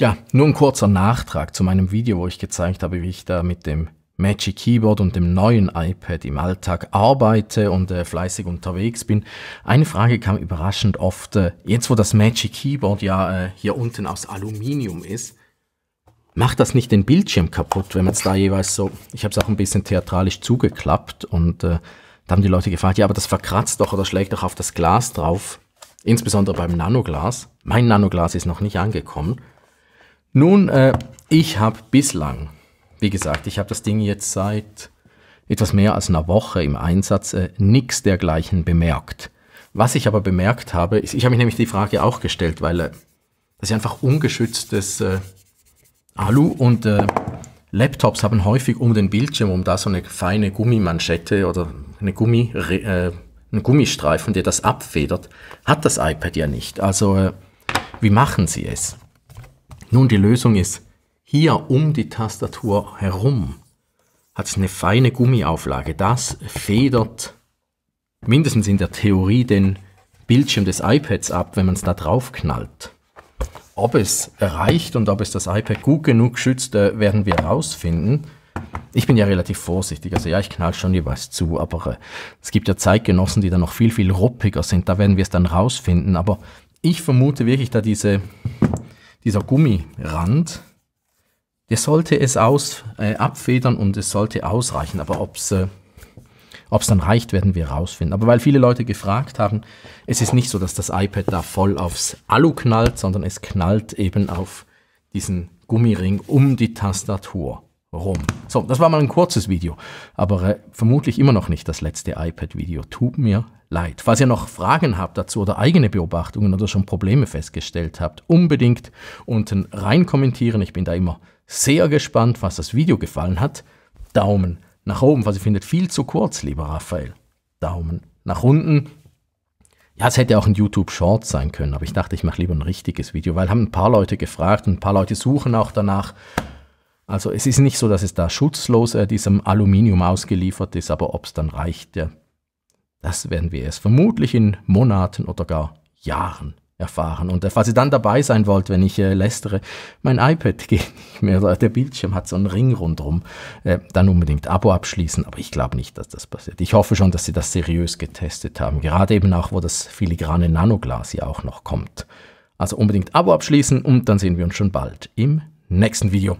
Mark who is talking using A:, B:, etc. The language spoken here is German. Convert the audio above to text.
A: Ja, nur ein kurzer Nachtrag zu meinem Video, wo ich gezeigt habe, wie ich da mit dem Magic Keyboard und dem neuen iPad im Alltag arbeite und äh, fleißig unterwegs bin. Eine Frage kam überraschend oft, äh, jetzt wo das Magic Keyboard ja äh, hier unten aus Aluminium ist, macht das nicht den Bildschirm kaputt, wenn man es da jeweils so, ich habe es auch ein bisschen theatralisch zugeklappt und äh, da haben die Leute gefragt, ja, aber das verkratzt doch oder schlägt doch auf das Glas drauf, insbesondere beim Nanoglas. Mein Nanoglas ist noch nicht angekommen. Nun, äh, ich habe bislang, wie gesagt, ich habe das Ding jetzt seit etwas mehr als einer Woche im Einsatz, äh, nichts dergleichen bemerkt. Was ich aber bemerkt habe, ist, ich habe mich nämlich die Frage auch gestellt, weil äh, das ist einfach ungeschütztes äh, Alu und äh, Laptops haben häufig um den Bildschirm, um da so eine feine Gummimanschette oder eine Gummi, äh, einen Gummistreifen, der das abfedert, hat das iPad ja nicht. Also äh, wie machen Sie es? Nun, die Lösung ist, hier um die Tastatur herum hat es eine feine Gummiauflage. Das federt mindestens in der Theorie den Bildschirm des iPads ab, wenn man es da drauf knallt. Ob es reicht und ob es das iPad gut genug schützt, äh, werden wir herausfinden. Ich bin ja relativ vorsichtig, also ja, ich knall schon jeweils zu, aber äh, es gibt ja Zeitgenossen, die da noch viel, viel ruppiger sind, da werden wir es dann rausfinden, aber ich vermute wirklich, da diese dieser Gummirand, der sollte es aus, äh, abfedern und es sollte ausreichen. Aber ob es äh, dann reicht, werden wir rausfinden. Aber weil viele Leute gefragt haben, es ist nicht so, dass das iPad da voll aufs Alu knallt, sondern es knallt eben auf diesen Gummiring um die Tastatur rum. So, das war mal ein kurzes Video, aber äh, vermutlich immer noch nicht das letzte iPad-Video. Tut mir leid. Falls ihr noch Fragen habt dazu oder eigene Beobachtungen oder schon Probleme festgestellt habt, unbedingt unten rein kommentieren. Ich bin da immer sehr gespannt, was das Video gefallen hat. Daumen nach oben, falls ihr findet, viel zu kurz, lieber Raphael. Daumen nach unten. Ja, es hätte auch ein YouTube Short sein können, aber ich dachte, ich mache lieber ein richtiges Video, weil haben ein paar Leute gefragt und ein paar Leute suchen auch danach. Also es ist nicht so, dass es da schutzlos äh, diesem Aluminium ausgeliefert ist, aber ob es dann reicht, ja, das werden wir erst vermutlich in Monaten oder gar Jahren erfahren. Und äh, falls ihr dann dabei sein wollt, wenn ich äh, lästere, mein iPad geht nicht mehr, der Bildschirm hat so einen Ring rundherum, äh, dann unbedingt Abo abschließen, aber ich glaube nicht, dass das passiert. Ich hoffe schon, dass sie das seriös getestet haben, gerade eben auch, wo das filigrane Nanoglas hier auch noch kommt. Also unbedingt Abo abschließen und dann sehen wir uns schon bald im nächsten Video.